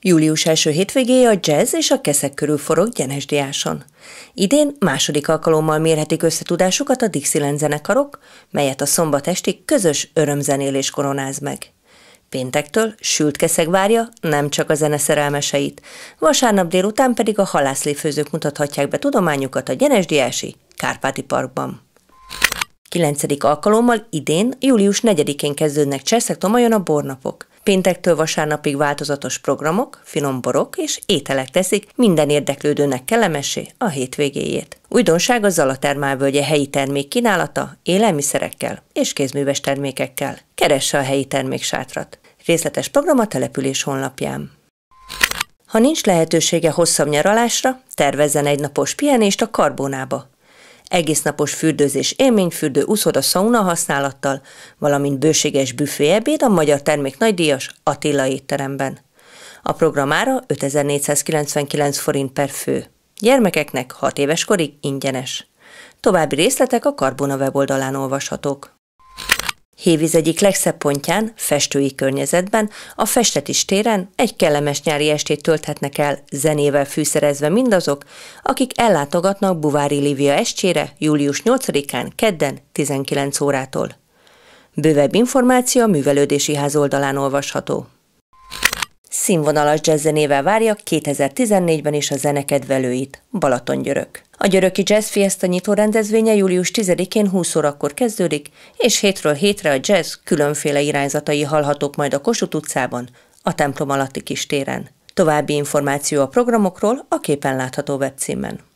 Július első hétvégéje a jazz és a keszek körül forog Gyenesdiáson. Idén második alkalommal mérhetik összetudásukat a Dixieland zenekarok, melyet a szombat esti közös örömzenélés koronáz meg. Péntektől sült keszeg várja nem csak a zene szerelmeseit, vasárnap délután pedig a halászléfőzők mutathatják be tudományukat a Gyenesdiási Kárpáti Parkban. Kilencedik alkalommal idén, július 4-én kezdődnek Cseszek Tomajon a bornapok. Péntektől vasárnapig változatos programok, finom borok és ételek teszik minden érdeklődőnek kellemessé a hétvégéjét. Újdonság a Zalatermálvölgye helyi termék kínálata élelmiszerekkel és kézműves termékekkel. Keresse a helyi terméksátrat. Részletes program a település honlapján. Ha nincs lehetősége hosszabb nyaralásra, tervezzen egy napos pihenést a karbonába egésznapos fürdőzés, élményfürdő, uszoda, szauna használattal, valamint bőséges büfé ebéd a magyar termék nagydíjas Attila étteremben. A program ára 5499 forint per fő. Gyermekeknek 6 éves korig ingyenes. További részletek a Karbona weboldalán olvashatók. Hévíz egyik legszebb pontján, festői környezetben, a Festetis téren egy kellemes nyári estét tölthetnek el, zenével fűszerezve mindazok, akik ellátogatnak Buvári Lívia estjére július 8-án, kedden 19 órától. Bővebb információ a művelődési ház oldalán olvasható. Színvonalas jazzzenével várja 2014-ben is a zenekedvelőit, Györök. A Györöki Jazz Fiesta nyitó rendezvénye július 10-én 20 órakor kezdődik, és hétről hétre a jazz különféle irányzatai hallhatók majd a Kossuth utcában, a templom alatti kis téren. További információ a programokról a képen látható webcímen.